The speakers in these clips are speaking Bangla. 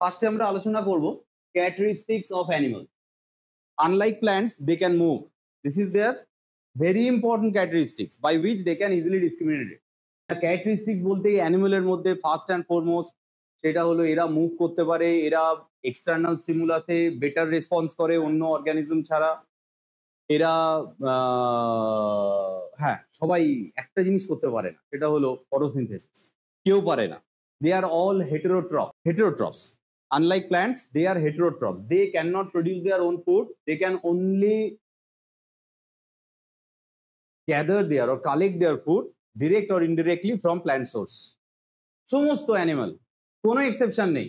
ফার্স্টে আমরা আলোচনা করব characteristics of animal unlike plants they can move this is their very important characteristics by which they can easily discriminated characteristics বলতে অ্যানিমেলের মধ্যে ফার্স্ট অ্যান্ড ফরমোস্ট সেটা হলো এরা মুভ করতে পারে এরা এক্সটার্নাল স্টিমুলাসে বেটার রেসপন্স করে অন্য অর্গানিজম ছাড়া এরা হ্যাঁ সবাই একটা জিনিস করতে পারে না সেটা হলো ফটোসিনথেসিস কেউ পারে না they are all heterotroph heterotrophs unlike plants they are heterotrophs they cannot produce their own food they can only gather their or collect their food direct or indirectly from plant source সমস্ত অ্যানিমাল কোনো এক্সেপশন নেই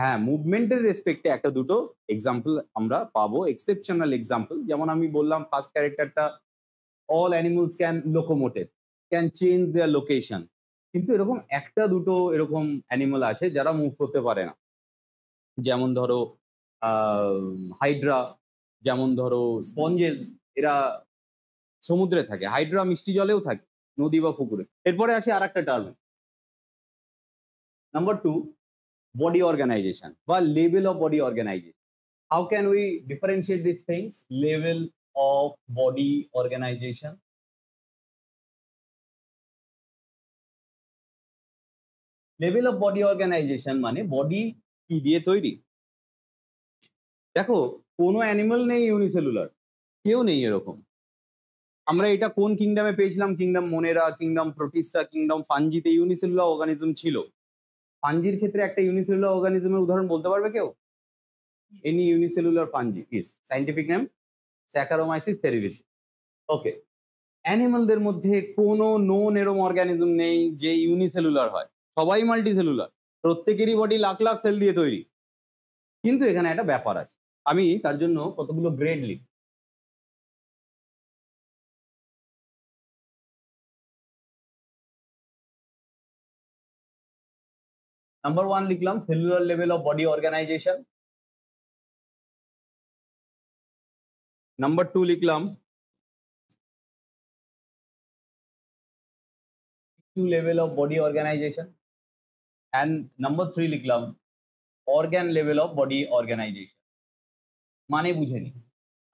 হ্যাঁ মুভমেন্টের রেসপেক্টে একটা দুটো এক্সাম্পল আমরা পাবো এক্সেপশনাল এক্সাম্পল যেমন আমি বললাম ফার্স্ট ক্যারেক্টারটা all animals can locomoted can change their location কিন্তু এরকম একটা দুটো এরকম অ্যানিমাল আছে যারা মুভ করতে পারে না যেমন ধরো হাইড্রা যেমন ধরো স্পঞ্জেস এরা সমুদ্রে থাকে হাইড্রা মিষ্টি জলেও থাকে নদী বা পুকুরে এরপরে আসে আর একটা term number two body organization বা level of body organization how can we differentiate this things level of body organization level of body organization মানে বডি কি দিয়ে তৈরি দেখো কোনো অ্যানিমাল নেই ইউনিসেলুলার কেউ নেই এরকম আমরা এটা কোন কিংডমে পেয়েছিলাম kingdom Monera kingdom Protista kingdom ফানজিতে ইউনিসেলুলার অর্গানিজম ছিল ফানজির ক্ষেত্রে একটা ইউনিসেলুলার অর্গানিজমের উদাহরণ বলতে পারবে কেউ any unicellular fungi is scientific name Saccharomyces cerevisiae okay অ্যানিমালদের মধ্যে কোনো নোন এরম অর্গানিজম নেই যে ইউনিসেলুলার হয় সবাই মাল্টি সেলুলার প্রত্যেকেরই বডি লাখ লাখ সেল দিয়ে তৈরি কিন্তু এখানে একটা ব্যাপার আছে আমি তার জন্য কতগুলো গ্রেড লিখ নাম্বার ওয়ান লিখলাম cellular level of body organization number two লিখলাম two level of body organization and number three লিখলাম organ level of body organization মানে বুঝেনি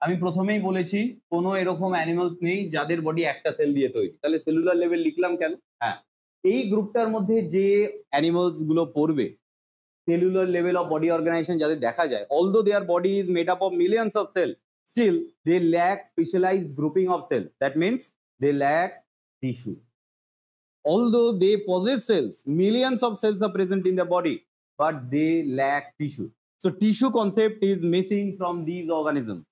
আমি প্রথমেই বলেছি কোনো এরকম অ্যানিমালস নেই যাদের বডি একটা সেল দিয়ে তৈরি তাহলে সেলুলার লেভেল লিখলাম কেন হ্যাঁ এই গ্রুপটার মধ্যে যে অ্যানিমালস গুলো পড়বে cellular level of body organization যাদের দেখা যায় although their body is made up of millions of cell still they lack specialized grouping of cell that means they lack tissue Although they possess cells, millions of cells are present in the body, but they lack tissue. So tissue concept is missing from these organisms.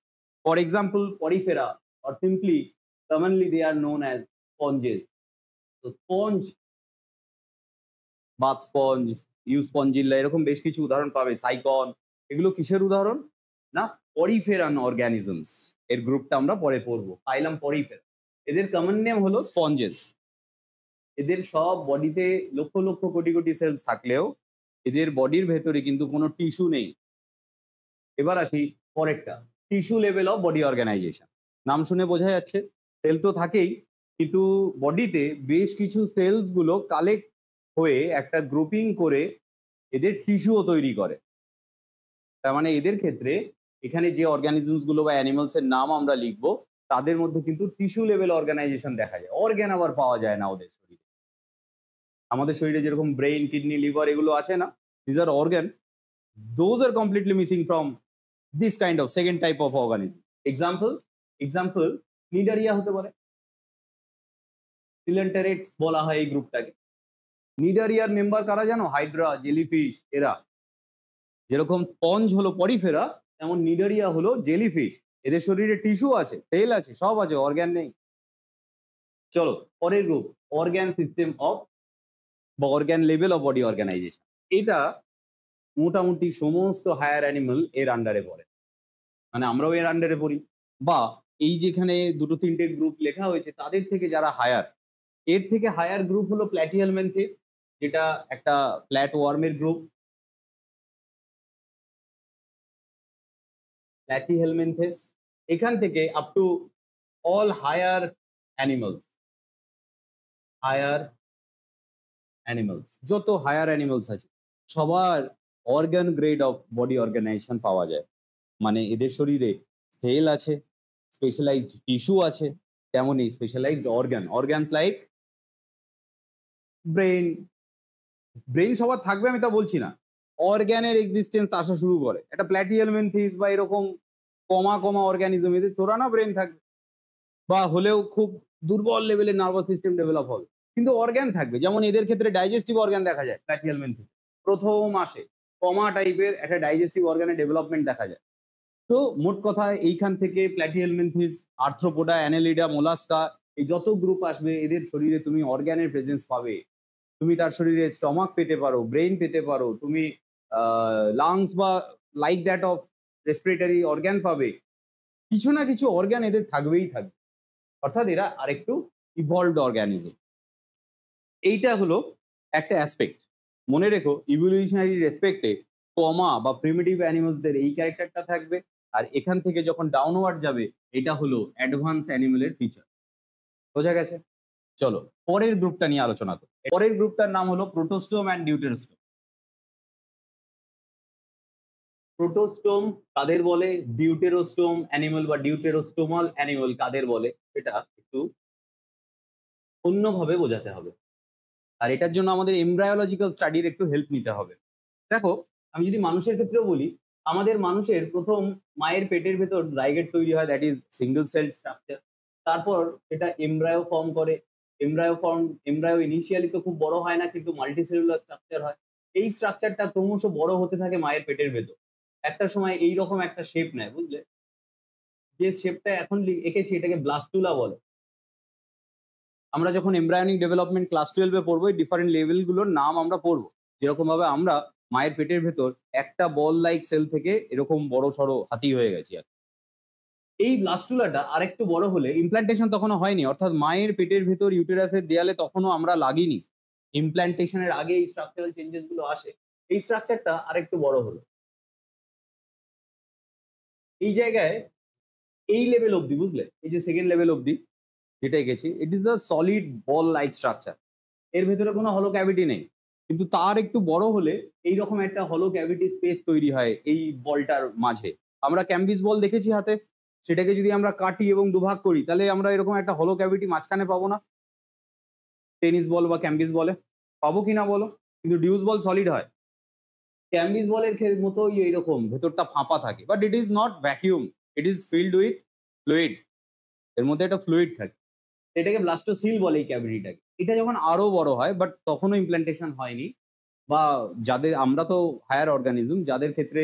For example, porifera or simply commonly they are known as sponges. So sponge, bath sponge, use পঞ্জিল্লা এরকম বেশ কিছু উদাহরণ পাবে সাইকন এগুলো কিসের উদাহরণ না পরিফেরান অর্গানিজমস এর গ্রুপটা আমরা পরে পড়বো পাইলাম পরিফেরা এদের কমন নেম হলো স্পঞ্জেস এদের সব বডিতে লক্ষ লক্ষ কোটি কোটি সেলস থাকলেও এদের বডির ভেতরে কিন্তু কোনো টিস্যু নেই এবার আসি পরেরটা tissue level of body organization নাম শুনে বোঝা যাচ্ছে সেল তো থাকেই কিন্তু বডিতে বেশ কিছু সেলসগুলো কালেক্ট হয়ে একটা গ্রুপিং করে এদের টিস্যুও তৈরি করে তার মানে এদের ক্ষেত্রে এখানে যে অর্গানিজমসগুলো বা অ্যানিমালসের নাম আমরা লিখবো তাদের মধ্যে কিন্তু টিস্যু লেভেল অর্গানাইজেশন দেখা যায় অর্গ্যান আবার পাওয়া যায় না ওদের আমাদের শরীরে যেরকম ব্রেইন কিডনি লিভার এগুলো আছে না these are organ those are completely missing from this kind of second type of organism example example Cnidaria হতে পারে সিলেন্টারেটস বলা হয় এই গ্রুপটাকে নিডারিয়ার মেম্বার কারা জানো হাইড্রা জেলিফিশ এরা যেরকম স্পঞ্জ হলো পরিফেরা তেমন নিডারিয়া হলো জেলিফিশ এদের শরীরে টিস্যু আছে তেল আছে সব আছে অর্গ্যান নেই চলো পরের গ্রুপ অর্গ্যান সিস্টেম অফ বা organ level of body organization এটা মোটামুটি সমস্ত হায়ার অ্যানিমাল এর আন্ডারে পড়ে মানে আমরাও এর আন্ডারে পড়ি বা এই যেখানে দুটো তিনটে গ্রুপ লেখা হয়েছে তাদের থেকে যারা হায়ার এর থেকে হায়ার গ্রুপ হলো প্ল্যাটিয়াল ম্যানথিস যেটা একটা ফ্ল্যাট ওয়ার্মের গ্রুপ প্ল্যাটি হেলমেন্থেস এখান থেকে up to all higher animals higher animals যত হায়ার অ্যানিমালস আছে সবার organ grade of body organization পাওয়া যায় মানে এদের শরীরে সেল আছে স্পেশালাইজড টিস্যু আছে তেমনই specialized organ organs like brain brain সবার থাকবে আমি তা বলছি না অর্গ্যানের এক্সিস্টেন্স আসা শুরু করে একটা প্ল্যাটিয়াল বা এরকম কমা কমা অর্গ্যানিজম এদের তোরা না ব্রেন থাকবে বা হলেও খুব দুর্বল লেভেলের নার্ভাস সিস্টেম ডেভেলপ হবে কিন্তু অর্গ্যান থাকবে যেমন এদের ক্ষেত্রে ডাইজেস্টিভ অর্গ্যান দেখা যায় প্লাটিয়াল মেন্থি প্রথম মাসে কমা টাইপের একটা ডাইজেস্টিভ অর্গ্যানের ডেভেলপমেন্ট দেখা যায় তো মোট কথা এইখান থেকে Platyhelminthes Arthropoda Annelida Mollusca এই যত গ্রুপ আসবে এদের শরীরে তুমি অর্গ্যানের প্রেজেন্স পাবে তুমি তার শরীরে স্টমাক পেতে পারো ব্রেন পেতে পারো তুমি লাংস বা like that of respiratory organ পাবে কিছু না কিছু অর্গ্যান এদের থাকবেই থাকবে অর্থাৎ এরা আরেকটু ইভলভড অর্গ্যানিজম এইটা হলো একটা অ্যাসপেক্ট মনে রেখো ইভলিউশনারি রেসপেক্টে কমা বা প্রিমেটিভ অ্যানিমালসদের এই ক্যারেক্টারটা থাকবে আর এখান থেকে যখন ডাউনওয়ার্ড যাবে এটা হলো অ্যাডভান্স অ্যানিমেলের ফিচার বোঝা গেছে চলো পরের গ্রুপটা নিয়ে আলোচনা করো পরের গ্রুপটার নাম হলো প্রোটোস্টোম অ্যান্ড ডিউটেরোস্টোম প্রোটোস্টোম কাদের বলে ডিউটেরোস্টোম অ্যানিমেল বা ডিউটেরোস্টোমাল অ্যানিমেল কাদের বলে এটা একটু অন্যভাবে বোঝাতে হবে আর এটার জন্য আমাদের এমব্রায়োলজিক্যাল স্টাডির একটু হেল্প নিতে হবে দেখো আমি যদি মানুষের ক্ষেত্রেও বলি আমাদের মানুষের প্রথম মায়ের পেটের ভেতর জাইগেট তৈরি হয় that is single cell structure তারপর সেটা এমব্রায়ো ফর্ম করে এমব্রায়ো ফর্ম এমব্রায়ো ইনিশিয়ালি তো খুব বড় হয় না কিন্তু মাল্টিসেলুলার স্ট্রাকচার হয় এই স্ট্রাকচারটা ক্রমশ বড় হতে থাকে মায়ের পেটের ভেতর একটা সময় এই রকম একটা শেপ নেয় বুঝলে যে শেপটা এখন এঁকেছি এটাকে ব্লাস্টুলা বলে আমরা যখন এমব্রায়নিক ডেভেলপমেন্ট ক্লাস টুয়েলভে পড়বো এই ডিফারেন্ট লেভেলগুলোর নাম আমরা পড়বো যেরকম ভাবে আমরা মায়ের পেটের ভেতর একটা বল লাইক সেল থেকে এরকম বড় সড়ো হাতি হয়ে গেছি আর এই ব্লাস্টুলাটা আরেকটু বড় হলে ইমপ্ল্যান্টেশন তখনও হয়নি অর্থাৎ মায়ের পেটের ভেতর ইউটেরাসের দেয়ালে তখনও আমরা লাগিনি ইমপ্ল্যান্টেশনের আগে এই স্ট্রাকচারাল চেঞ্জেস গুলো আসে এই স্ট্রাকচারটা আরেকটু বড় হলো এই জায়গায় এই লেভেল অবধি বুঝলে এই যে সেকেন্ড লেভেল অবধি যেটাই গেছি it is the solid ball like structure এর ভেতরে কোনো হলো ক্যাভিটি নেই কিন্তু তার একটু বড় হলে এই রকম একটা হলো ক্যাভিটি স্পেস তৈরি হয় এই বলটার মাঝে আমরা ক্যাম্বিস বল দেখেছি হাতে সেটাকে যদি আমরা কাটি এবং দুভাগ করি তাহলে আমরা এরকম একটা হলো ক্যাভিটি মাঝখানে পাবো না টেনিস বল বা ক্যাম্বিস বলে পাবো কি না বলো কিন্তু ডিউস বল সলিড হয় ক্যাম্বিস বলের মতোই এইরকম ভেতরটা ফাঁপা থাকে but it is not vacuum it is filled with fluid এর মধ্যে একটা ফ্লুইড থাকে এটাকে ব্লাস্টোসিল বলে এই ক্যাভিটিটাকে এটা যখন আরও বড় হয় বাট তখনও ইমপ্ল্যান্টেশন হয়নি বা যাদের আমরা তো হায়ার অর্গানিজম যাদের ক্ষেত্রে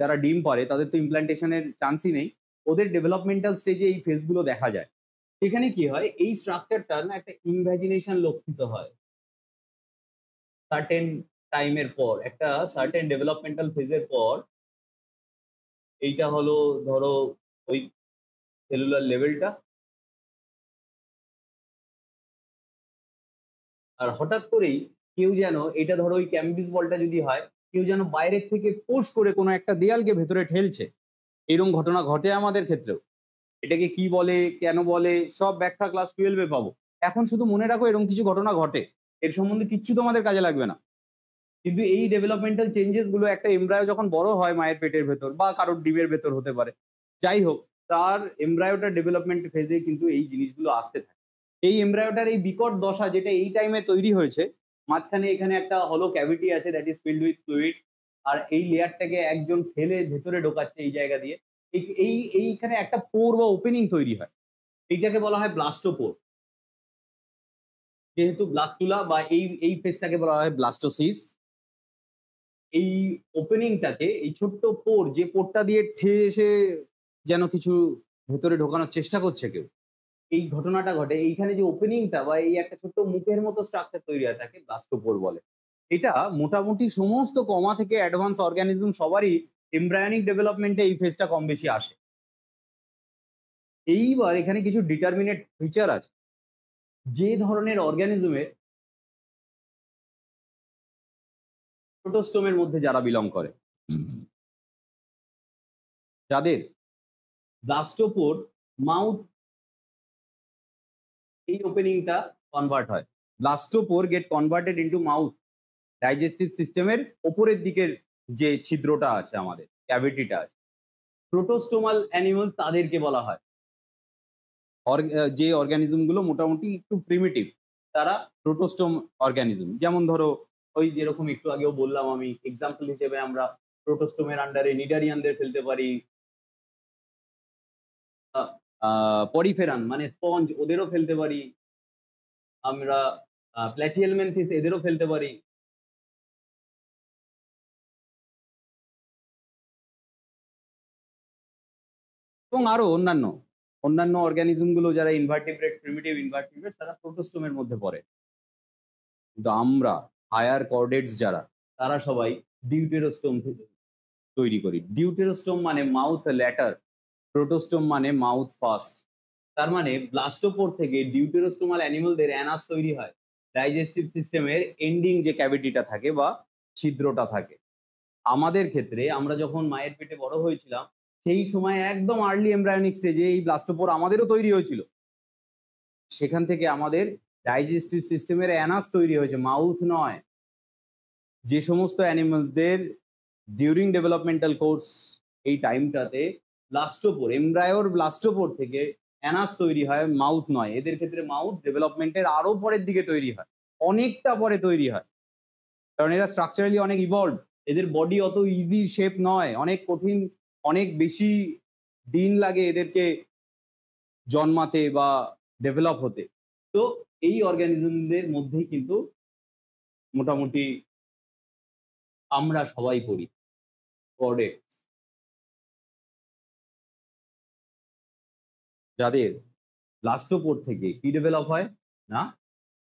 যারা ডিম পারে তাদের তো ইমপ্ল্যান্টেশনের চান্সই নেই ওদের ডেভেলপমেন্টাল স্টেজে এই ফেসগুলো দেখা যায় সেখানে কি হয় এই স্ট্রাকচারটা না একটা ইনভ্যাজিনেশন লক্ষিত হয় সার্টেন টাইমের পর একটা সার্টেন ডেভেলপমেন্টাল ফেজের পর এইটা হলো ধরো ওই সেলুলার লেভেলটা আর হঠাৎ করেই কেউ যেন এটা ধরো ওই ক্যাম্বিস বলটা যদি হয় কেউ যেন বাইরের থেকে পোস্ট করে কোনো একটা দেয়ালকে ভেতরে ঠেলছে এরকম ঘটনা ঘটে আমাদের ক্ষেত্রেও এটাকে কি বলে কেন বলে সব ব্যাখ্যা ক্লাস টুয়েলভে পাবো এখন শুধু মনে রাখো এরকম কিছু ঘটনা ঘটে এর সম্বন্ধে কিচ্ছু তোমাদের কাজে লাগবে না কিন্তু এই ডেভেলপমেন্টাল চেঞ্জেস গুলো একটা এমব্রায়ো যখন বড় হয় মায়ের পেটের ভেতর বা কারোর ডিমের ভেতর হতে পারে যাই হোক তার এমব্রায়োটা ডেভেলপমেন্ট ফেজে কিন্তু এই জিনিসগুলো আসতে থাকে এই এমব্রয়ডার এই বিকট দশা যেটা এই টাইমে তৈরি হয়েছে মাঝখানে এখানে একটা হলো ক্যাভিটি আছে that is filled with fluid আর এই লেয়ারটাকে একজন ফেলে ভেতরে ঢোকাচ্ছে এই জায়গা দিয়ে এই এইখানে একটা পোর বা ওপেনিং তৈরি হয় এইটাকে বলা হয় ব্লাস্টোপোর যেহেতু ব্লাস্টুলা বা এই এই ফেসটাকে বলা হয় ব্লাস্টোসিস এই ওপেনিংটাকে এই ছোট্ট পোর যে পোরটা দিয়ে ঠেয়ে এসে যেন কিছু ভেতরে ঢোকানোর চেষ্টা করছে কেউ এই ঘটনাটা ঘটে এইখানে যে ওপেনিংটা বা এই একটা ছোট্ট মুখের মতো স্ট্রাকচার তৈরি হয় তাকে ব্লাস্টোপোর বলে এটা মোটামুটি সমস্ত কমা থেকে অ্যাডভান্স অর্গানিজম সবারই এমব্রায়োনিক ডেভেলপমেন্টে এই ফেজটা কম বেশি আসে এইবার এখানে কিছু ডিটারমিনেট ফিচার আছে যে ধরনের অর্গানিজমে প্রোটোস্টোমের মধ্যে যারা বিলং করে যাদের ব্লাস্টোপোর মাউথ এই ওপেনিংটা কনভার্ট হয় blastopore get converted into mouth digestive সিস্টেমের ওপরের দিকের যে ছিদ্রটা আছে আমাদের ক্যাভিটিটা আছে প্রোটোস্টোমাল অ্যানিমালস তাদেরকে বলা হয় যে অর্গ্যানিজমগুলো মোটামুটি একটু প্রিমিটিভ তারা প্রোটোস্টোম অর্গানিজম যেমন ধরো ওই যেরকম একটু আগেও বললাম আমি এক্সাম্পল হিসেবে আমরা প্রোটোস্টোমের আন্ডারে নিডারিয়ানদের ফেলতে পারি পরিফেরান মানে স্পঞ্জ ওদেরও ফেলতে পারি আমরা প্ল্যাটিয়েলমেন্থিস এদেরও ফেলতে পারি এবং আরো অন্যান্য অন্যান্য অর্গানিজমগুলো যারা ইনভার্টিব্রেট প্রিমিটিভ ইনভার্টিব্রেট তারা প্রোটোস্টোমের মধ্যে পড়ে কিন্তু আমরা হায়ার কর্ডেটস যারা তারা সবাই ডিউটেরোস্টোম তৈরি করি ডিউটেরোস্টোম মানে মাউথ ল্যাটার প্রোটোস্টোম মানে মাউথ ফার্স্ট তার মানে ব্লাস্টোপোর থেকে ডিউটেরোস্টোমাল অ্যানিমালদের অ্যানাস তৈরি হয় ডাইজেস্টিভ সিস্টেমের এন্ডিং যে ক্যাভিটিটা থাকে বা ছিদ্রটা থাকে আমাদের ক্ষেত্রে আমরা যখন মায়ের পেটে বড় হয়েছিলাম সেই সময় একদম আর্লি এমব্রায়োনিক স্টেজে এই ব্লাস্টোপোর আমাদেরও তৈরি হয়েছিল সেখান থেকে আমাদের ডাইজেস্টিভ সিস্টেমের অ্যানাস তৈরি হয়েছে মাউথ নয় যে সমস্ত অ্যানিমালসদের ডিউরিং ডেভেলপমেন্টাল কোর্স এই টাইমটাতে ব্লাস্টোপোর এমব্রায়োর ব্লাস্টোপোর থেকে অ্যানাস তৈরি হয় মাউথ নয় এদের ক্ষেত্রে মাউথ ডেভেলপমেন্টের আরও পরের দিকে তৈরি হয় অনেকটা পরে তৈরি হয় কারণ এরা স্ট্রাকচারালি অনেক ইভলভ এদের বডি অত ইজি শেপ নয় অনেক কঠিন অনেক বেশি দিন লাগে এদেরকে জন্মাতে বা ডেভেলপ হতে তো এই অর্গানিজমদের মধ্যেই কিন্তু মোটামুটি আমরা সবাই পড়ি প্রোডেক্ট যাদের ব্লাস্টোপোর থেকে কি ডেভেলপ হয় না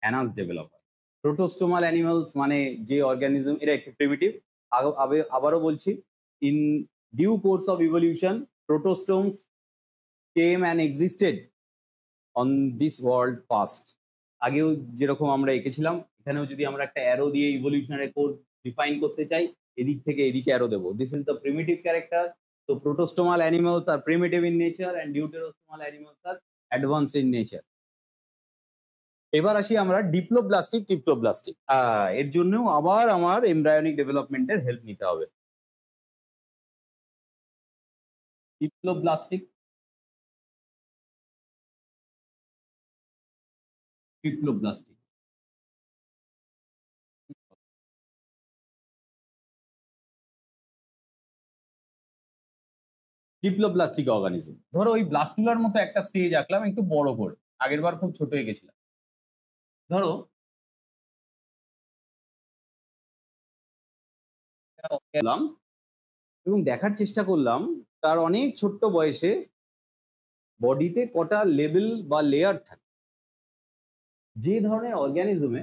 অ্যানাস ডেভেলপ হয় প্রোটোস্টোমাল অ্যানিমালস মানে যে অর্গানিজম এটা একটু প্রিমিটিভ আবারও বলছি in due course of evolution protostomes came and existed on this world first আগেও যেরকম আমরা এঁকেছিলাম এখানেও যদি আমরা একটা অ্যারো দিয়ে ইভলিউশনারি কোর্স ডিফাইন করতে চাই এদিক থেকে এদিকে অ্যারো দেবো this is the primitive character So protostomal animals are primitive in nature and deuterostomal animals are advanced in nature. এবার আসি আমরা ডিপ্লোপ্লাস্টিক টিপ্লোপ্লাস্টিক এর জন্য আবার আমার এমব্রায়োনিক ডেভেলপমেন্টের হেল্প নিতে হবে ডিপ্লোপ্লাস্টিক টিপ্লোপ্লাস্টিক ডিপ্লোপ্লাস্টিক অর্গানিজম ধরো ওই ব্লাস্টুলার মতো একটা স্টেজ আঁকলাম একটু বড় করে আগের বার খুব ছোট হয়ে গেছিলাম ধরো গেলাম এবং দেখার চেষ্টা করলাম তার অনেক ছোট্ট বয়সে বডিতে কটা লেভেল বা লেয়ার থাকে যে ধরনের অর্গানিজমে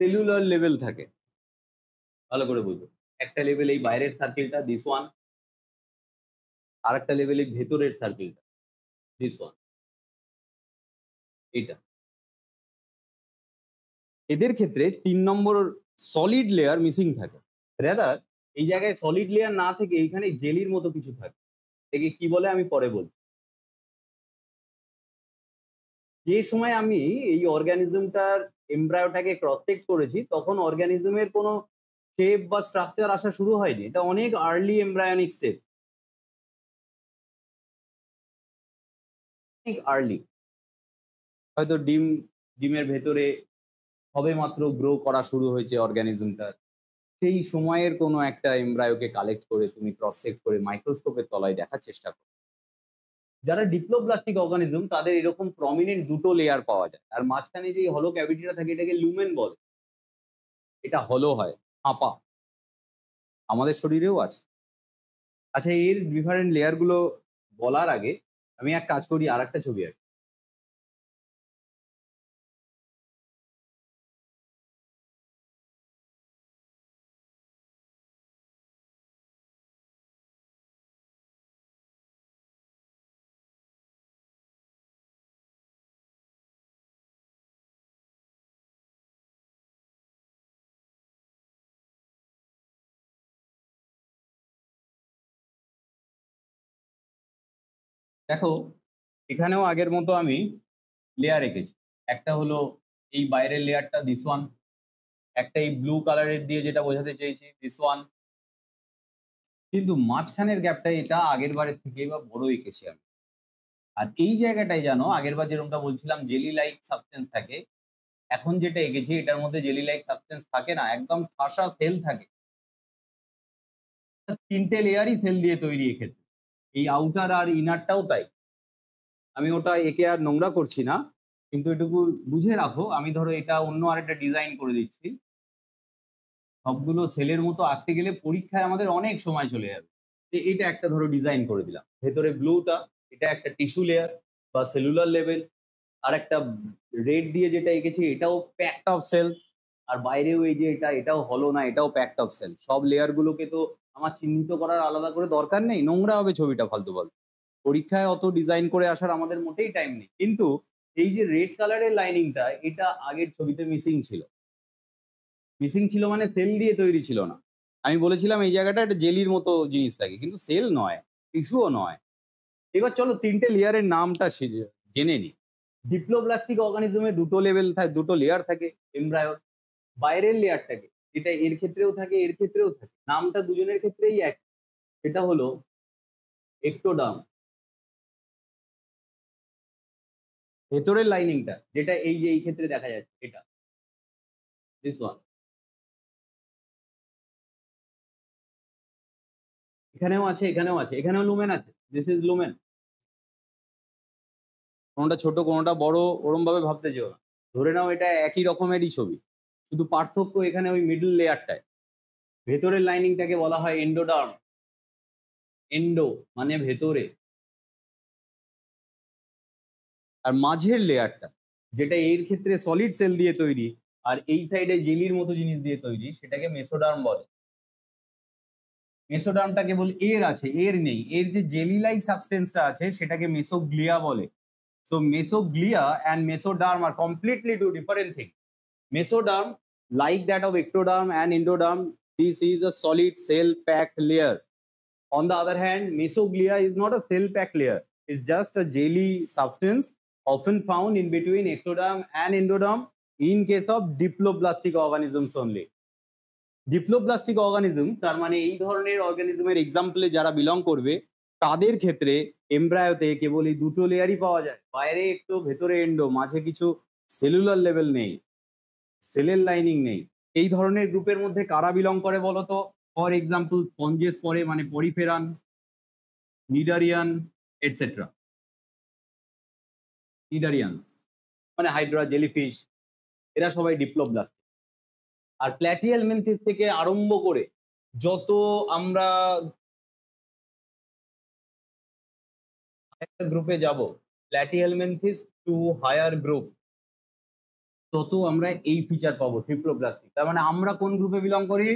সেলুলার লেভেল থাকে ভালো করে বুঝবো একটা লেভেল এই বাইরের সার্কেলটা দিস ওয়ান আর একটা লেভেল এই ভেতরের সার্কেলটা দিস ওয়ান এটা এদের ক্ষেত্রে তিন নম্বর সলিড লেয়ার মিসিং থাকে রেদার এই জায়গায় সলিড লেয়ার না থেকে এইখানে জেলির মতো কিছু থাকে একে কি বলে আমি পরে বলছি যে সময় আমি এই অর্গানিজমটার এমব্রায়োটাকে ক্রস করেছি তখন অর্গানিজমের কোনো শেপ বা স্ট্রাকচার আসা শুরু হয়নি এটা অনেক আর্লি এমব্রায়োনিক স্টেপ আর্লি হয়তো ডিম ডিমের ভেতরে হবে মাত্র গ্রো করা শুরু হয়েছে অর্গানিজমটার সেই সময়ের কোনো একটা এমব্রায়োকে কালেক্ট করে তুমি ক্রস করে মাইক্রোস্কোপের তলায় দেখার চেষ্টা করো যারা ডিপ্লোপ্লাস্টিক অর্গানিজম তাদের এরকম প্রমিনেন্ট দুটো লেয়ার পাওয়া যায় আর মাঝখানে যে হলো ক্যাভিটিটা থাকে এটাকে লুমেন বলে এটা হলো হয় হাঁপা আমাদের শরীরেও আছে আচ্ছা এর ডিফারেন্ট লেয়ারগুলো বলার আগে আমি এক কাজ করি আর একটা ছবি আঁকি দেখো এখানেও আগের মতো আমি লেয়ার রেখেছি একটা হলো এই বাইরের লেয়ারটা দিস ওয়ান একটা এই ব্লু কালারের দিয়ে যেটা বোঝাতে চেয়েছি দিস ওয়ান কিন্তু মাঝখানের গ্যাপটা এটা আগের বারের থেকে বা বড় এঁকেছি আমি আর এই জায়গাটায় জানো আগের বার যেরকমটা বলছিলাম জেলি লাইক সাবস্টেন্স থাকে এখন যেটা এঁকেছি এটার মধ্যে জেলি লাইক সাবস্টেন্স থাকে না একদম ঠাসা সেল থাকে তিনটে লেয়ারই সেল দিয়ে তৈরি এক্ষেত্রে এই আউটার আর ইনারটাও তাই আমি ওটা একে আর নোংরা করছি না কিন্তু এটুকু বুঝে রাখো আমি ধরো এটা অন্য আরেকটা ডিজাইন করে দিচ্ছি সবগুলো সেলের মতো আঁকতে গেলে পরীক্ষায় আমাদের অনেক সময় চলে যাবে এটা একটা ধরো ডিজাইন করে দিলাম ভেতরে ব্লুটা এটা একটা টিস্যু লেয়ার বা সেলুলার লেভেল আর একটা রেড দিয়ে যেটা এঁকেছি এটাও প্যাকড অফ সেলস আর বাইরেও এই যে এটা এটাও হলো না এটাও প্যাকড অফ সেল সব লেয়ারগুলোকে তো আমার চিহ্নিত করার আলাদা করে দরকার নেই নোংরা হবে ছবিটা ফালতু ফালতু পরীক্ষায় অত ডিজাইন করে আসার আমাদের মোটেই টাইম নেই কিন্তু এই যে রেড কালারের লাইনিংটা এটা আগের ছবিতে মিসিং ছিল মিসিং ছিল মানে সেল দিয়ে তৈরি ছিল না আমি বলেছিলাম এই জায়গাটা একটা জেলির মতো জিনিস থাকে কিন্তু সেল নয় টিস্যুও নয় এবার চলো তিনটে লেয়ারের নামটা জেনে নিই ডিপ্লোপ্লাস্টিক অর্গানিজমে দুটো লেভেল থাকে দুটো লেয়ার থাকে এমব্রায়ন বাইরের লেয়ারটাকে এটা এর ক্ষেত্রেও থাকে এর ক্ষেত্রেও থাকে নামটা দুজনের ক্ষেত্রেই এক সেটা হলো একটোডাম ভেতরের লাইনিংটা যেটা এই যে এই ক্ষেত্রে দেখা যাচ্ছে এটা দিস ওয়ান এখানেও আছে এখানেও আছে এখানেও লুমেন আছে দিস ইজ লুমেন কোনটা ছোট কোনটা বড় ওরম ভাবে ভাবতে যেও ধরে নাও এটা একই রকমেরই ছবি শুধু পার্থক্য এখানে ওই মিডল লেয়ারটায় ভেতরের লাইনিংটাকে বলা হয় এন্ডোডার্ম এন্ডো মানে ভেতরে আর মাঝের লেয়ারটা যেটা এর ক্ষেত্রে সলিড সেল দিয়ে তৈরি আর এই সাইডে জেলির মতো জিনিস দিয়ে তৈরি সেটাকে মেসোডার্ম বলে মেসোডার্মটা কেবল এর আছে এর নেই এর যে জেলি লাইক সাবস্টেন্সটা আছে সেটাকে মেসোগ্লিয়া বলে সো মেসোগ্লিয়া অ্যান্ড মেসোডার্ম আর completely two different thing mesoderm Like that of ectoderm and endoderm, this is a solid cell packed layer. On the other hand, mesoglia is not a cell packed layer. It's just a jelly substance often found in between ectoderm and endoderm in case of diploblastic organisms only. diploblastic organisms তার মানে এই ধরনের অর্গানিজমের এক্সাম্পলে যারা বিলং করবে তাদের ক্ষেত্রে এমব্রায়োতে কেবল এই দুটো লেয়ারই পাওয়া যায় বাইরে একটু ভেতরে এন্ডো মাঝে কিছু সেলুলার লেভেল নেই সেলের লাইনিং নেই এই ধরনের গ্রুপের মধ্যে কারা বিলং করে বলতো ফর এক্সাম্পল স্পঞ্জেস পরে মানে পরিফেরান নিডারিয়ান এটসেট্রা নিডারিয়ানস মানে হাইড্রা জেলিফিশ এরা সবাই ডিপ্লোব্লাস্টিক আর প্ল্যাটিয়াল মেন্থিস থেকে আরম্ভ করে যত আমরা গ্রুপে যাব Platyhelminthes to higher group তত আমরা এই ফিচার পাবো ট্রিপ্লোপ্লাস্টিক তার মানে আমরা কোন গ্রুপে বিলং করি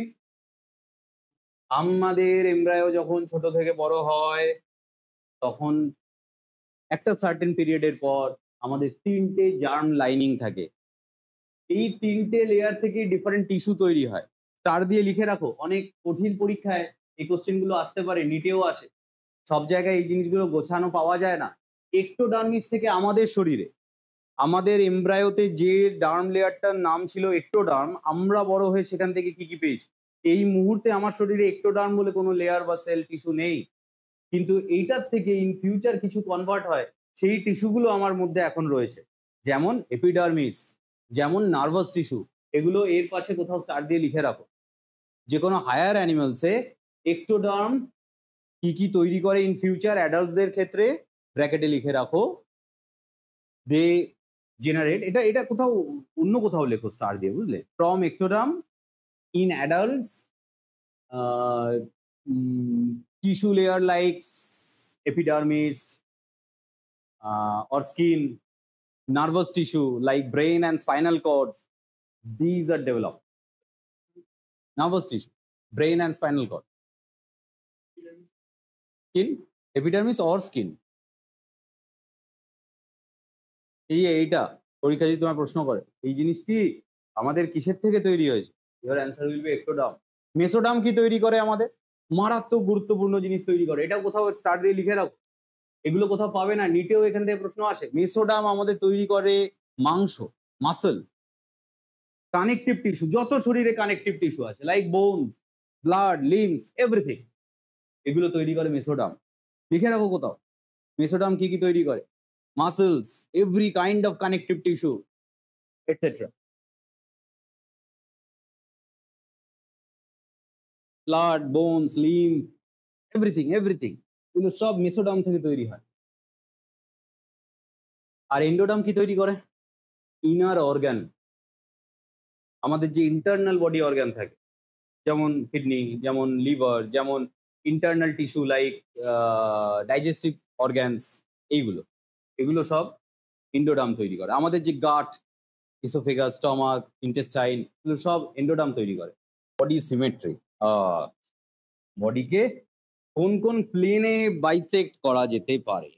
আমাদের এমব্রায়ো যখন ছোট থেকে বড় হয় তখন একটা সার্টেন পিরিয়ডের পর আমাদের তিনটে জার্ম লাইনিং থাকে এই তিনটে লেয়ার থেকে ডিফারেন্ট টিস্যু তৈরি হয় তার দিয়ে লিখে রাখো অনেক কঠিন পরীক্ষায় এই কোশ্চেনগুলো আসতে পারে নিটেও আসে সব জায়গায় এই জিনিসগুলো গোছানো পাওয়া যায় না ডার্মিস থেকে আমাদের শরীরে আমাদের এমব্রায়োতে যে ডার্ম লেয়ারটার নাম ছিল ডার্ম আমরা বড় হয়ে সেখান থেকে কি কি পেয়েছি এই মুহূর্তে আমার শরীরে ডার্ম বলে কোনো লেয়ার বা সেল টিস্যু নেই কিন্তু এইটার থেকে ইন ফিউচার কিছু কনভার্ট হয় সেই টিস্যুগুলো আমার মধ্যে এখন রয়েছে যেমন এপিডার্মিস যেমন নার্ভাস টিস্যু এগুলো এর পাশে কোথাও স্টার দিয়ে লিখে রাখো যে কোনো হায়ার অ্যানিমালসে একটোডার্ম কি কি তৈরি করে ইন ফিউচার অ্যাডাল্টসদের ক্ষেত্রে ব্র্যাকেটে লিখে রাখো দে জেনারেট এটা এটা কোথাও অন্য কোথাও লেখো স্টার দিয়ে বুঝলে from ectoderm in adults tissue layer likes epidermis or skin, nervous tissue like brain and spinal cords, these are developed. Nervous tissue, brain and spinal cord. Skin, epidermis or skin. এই এইটা পরীক্ষা যদি তোমার প্রশ্ন করে এই জিনিসটি আমাদের কিসের থেকে তৈরি হয়েছে your answer will be mesoderm কি তৈরি করে আমাদের মারাত্মক গুরুত্বপূর্ণ জিনিস তৈরি করে এটা কোথাও স্টার দিয়ে লিখে রাখো এগুলো কোথাও পাবে না নিটেও এখান থেকে প্রশ্ন আসে মেসোডাম আমাদের তৈরি করে মাংস মাসল কানেকটিভ টিস্যু যত শরীরে কানেকটিভ টিস্যু আছে like bones blood limbs everything এগুলো তৈরি করে মেসোডাম লিখে রাখো কোথাও মেসোডাম কি কি তৈরি করে muscles, every kind of connective tissue, etc. Blood, bones, lymph, everything, everything. কিন্তু সব মেসোডাম থেকে তৈরি হয় আর এন্ডোডাম কি তৈরি করে ইনার অর্গান আমাদের যে ইন্টারনাল বডি অর্গান থাকে যেমন কিডনি যেমন লিভার যেমন internal tissue like digestive organs এইগুলো এগুলো সব এন্ডোডাম তৈরি করে আমাদের যে গাট ইসোফেগা স্টমাক ইন্টেস্টাইন এগুলো সব এন্ডোডাম তৈরি করে বডি সিমেট্রি বডিকে কোন কোন প্লেনে বাইসেক্ট করা যেতে পারে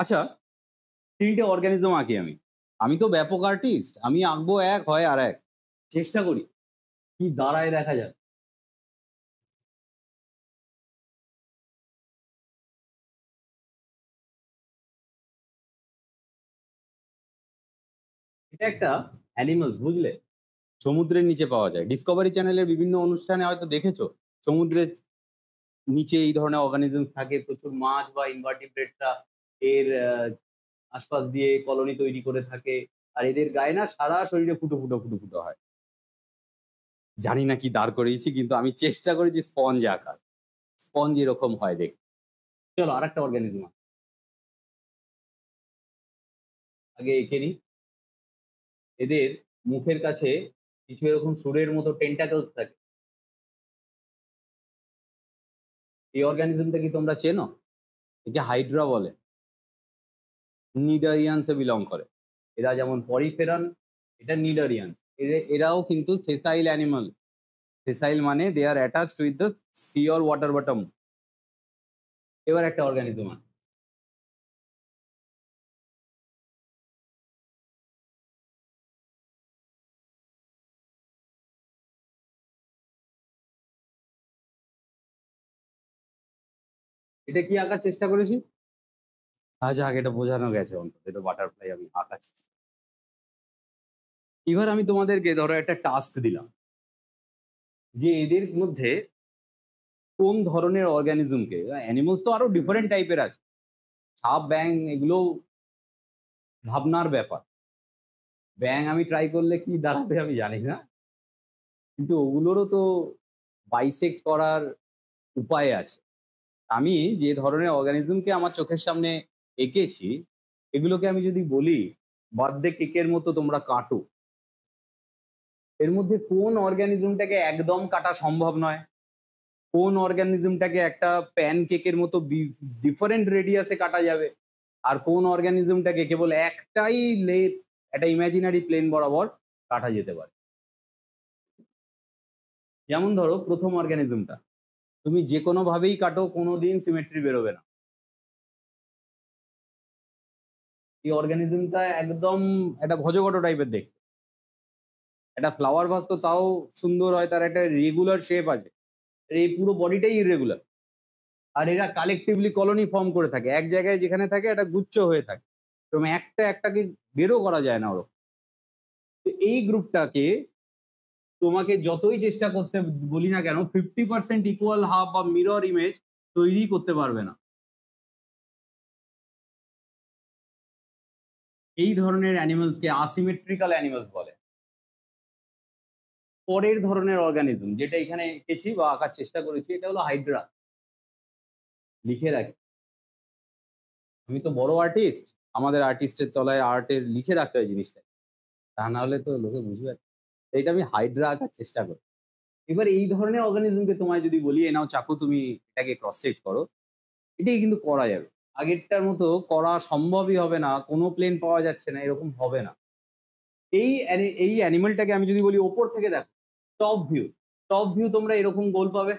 আচ্ছা তিনটে অর্গানিজম আঁকি আমি আমি তো ব্যাপক আর্টিস্ট আমি আঁকবো এক হয় আর এক চেষ্টা করি কি দাঁড়ায় দেখা যাক একটা অ্যানিমালস বুঝলে সমুদ্রের নিচে পাওয়া যায় ডিসকভারি চ্যানেলের বিভিন্ন অনুষ্ঠানে হয়তো দেখেছো সমুদ্রের নিচে এই ধরনের অর্গানিজমস থাকে প্রচুর মাছ বা ইনভার্টিব্রেটসরা এর আশপাশ দিয়ে কলোনি তৈরি করে থাকে আর এদের গায়ে না সারা শরীরে ফুটো ফুটো ফুটো ফুটো হয় জানি না কি দাঁড় করিয়েছি কিন্তু আমি চেষ্টা করেছি স্পঞ্জ আকার স্পঞ্জ এরকম হয় দেখ চলো আর একটা অর্গানিজম আগে এঁকে নিই এদের মুখের কাছে কিছু এরকম সুরের মতো টেন্টাকলস থাকে এই অর্গানিজমটা কি তোমরা চেনো একে হাইড্রা বলে নিডারিয়ানসে বিলং করে এরা যেমন পরিফেরান এটা নিডারিয়ান এরাও কিন্তু সেসাইল অ্যানিমাল সেসাইল মানে they are attached with the sea or water bottom এবার একটা অর্গানিজম আছে এটা কি আঁকার চেষ্টা করেছি আচ্ছা আগে এটা বোঝানো গেছে অন্তত এটা বাটারফ্লাই আমি আঁকার চেষ্টা এবার আমি তোমাদেরকে ধরো একটা টাস্ক দিলাম যে এদের মধ্যে কোন ধরনের অর্গানিজমকে অ্যানিমালস তো আরো ডিফারেন্ট টাইপের আছে সাপ ব্যাং এগুলো ভাবনার ব্যাপার ব্যাং আমি ট্রাই করলে কি দাঁড়াবে আমি জানি না কিন্তু ওগুলোরও তো বাইসেক্ট করার উপায় আছে আমি যে ধরনের অর্গানিজমকে আমার চোখের সামনে এঁকেছি এগুলোকে আমি যদি বলি বার্থডে কেকের মতো তোমরা কাটো এর মধ্যে কোন অর্গানিজমটাকে একদম কাটা সম্ভব নয় কোন অর্গানিজমটাকে একটা প্যান কেকের মতো ডিফারেন্ট রেডিয়াসে কাটা যাবে আর কোন অর্গানিজমটাকে কেবল একটাই লে একটা ইমাজিনারি প্লেন বরাবর কাটা যেতে পারে যেমন ধরো প্রথম অর্গানিজমটা তুমি যে কোনোভাবেই কাটো কোনো দিন সিমেট্রি বেরোবে না এই অর্গানিজমটা একদম একটা ভজগট টাইপের দেখতে একটা ফ্লাওয়ার ভাস তো তাও সুন্দর হয় তার একটা রেগুলার শেপ আছে এই পুরো বডিটাই ইরেগুলার আর এরা কালেকটিভলি কলোনি ফর্ম করে থাকে এক জায়গায় যেখানে থাকে একটা গুচ্ছ হয়ে থাকে এরকম একটা একটাকে বেরো করা যায় না ওরকম এই গ্রুপটাকে তোমাকে যতই চেষ্টা করতে বলি না কেন ফিফটি পার্সেন্ট ইকুয়াল হাফ বা মিরর ইমেজ তৈরি করতে পারবে না এই ধরনের অ্যানিমেলসকে আসিমেট্রিক্যাল অ্যানিমেলস বলে পরের ধরনের অর্গানিজম যেটা এখানে এঁকেছি বা আঁকার চেষ্টা করেছি এটা হলো হাইড্রা লিখে রাখি আমি তো বড় আর্টিস্ট আমাদের আর্টিস্টের তলায় আর্টের লিখে রাখতে হয় জিনিসটা তা না হলে তো লোকে বুঝবে এটা আমি হাইড্রা আঁকার চেষ্টা করি এবার এই ধরনের অর্গানিজমকে তোমায় যদি বলি এ নাও চাকু তুমি এটাকে ক্রস সেট করো এটাই কিন্তু করা যাবে আগেরটার মতো করা সম্ভবই হবে না কোনো প্লেন পাওয়া যাচ্ছে না এরকম হবে না এই এই অ্যানিমেলটাকে আমি যদি বলি ওপর থেকে দেখো টপ ভিউ টপ ভিউ তোমরা এরকম গোল পাবে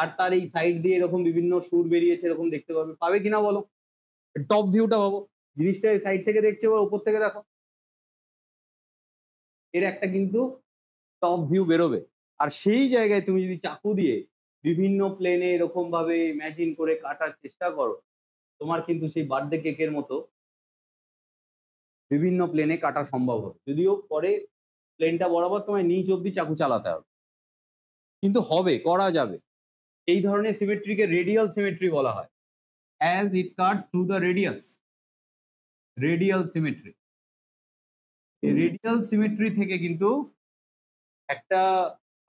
আর তার এই সাইড দিয়ে এরকম বিভিন্ন সুর বেরিয়েছে এরকম দেখতে পাবে পাবে কিনা বলো টপ ভিউটা ভাবো জিনিসটা এই সাইড থেকে দেখছে বা ওপর থেকে দেখো এর একটা কিন্তু টপ ভিউ বেরোবে আর সেই জায়গায় তুমি যদি চাকু দিয়ে বিভিন্ন প্লেনে এরকম ভাবে ইম্যাজিন করে কাটার চেষ্টা করো তোমার কিন্তু সেই বার্থডে কেকের মতো বিভিন্ন প্লেনে কাটা সম্ভব হবে যদিও পরে প্লেনটা বরাবর তোমায় নিচ অব্দি চাকু চালাতে হবে কিন্তু হবে করা যাবে এই ধরনের সিমেট্রিকে রেডিয়াল সিমেট্রি বলা হয় as it cut through the radius radial symmetry radial symmetry থেকে কিন্তু একটা